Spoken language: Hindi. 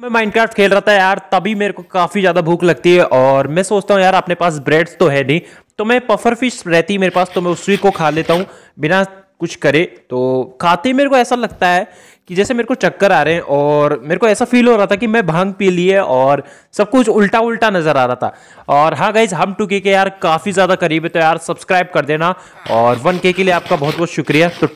मैं माइनक्राफ्ट खेल रहा था यार तभी मेरे को काफ़ी ज़्यादा भूख लगती है और मैं सोचता हूँ यार अपने पास ब्रेड्स तो है नहीं तो मैं पफर फिश रहती है मेरे पास तो मैं उसी को खा लेता हूँ बिना कुछ करे तो खाते ही मेरे को ऐसा लगता है कि जैसे मेरे को चक्कर आ रहे हैं और मेरे को ऐसा फील हो रहा था कि मैं भांग पी लिए और सब कुछ उल्टा उल्टा नज़र आ रहा था और हाँ गाइज हम टू के यार काफ़ी ज़्यादा करीब है तो यार सब्सक्राइब कर देना और वन के लिए आपका बहुत बहुत शुक्रिया तो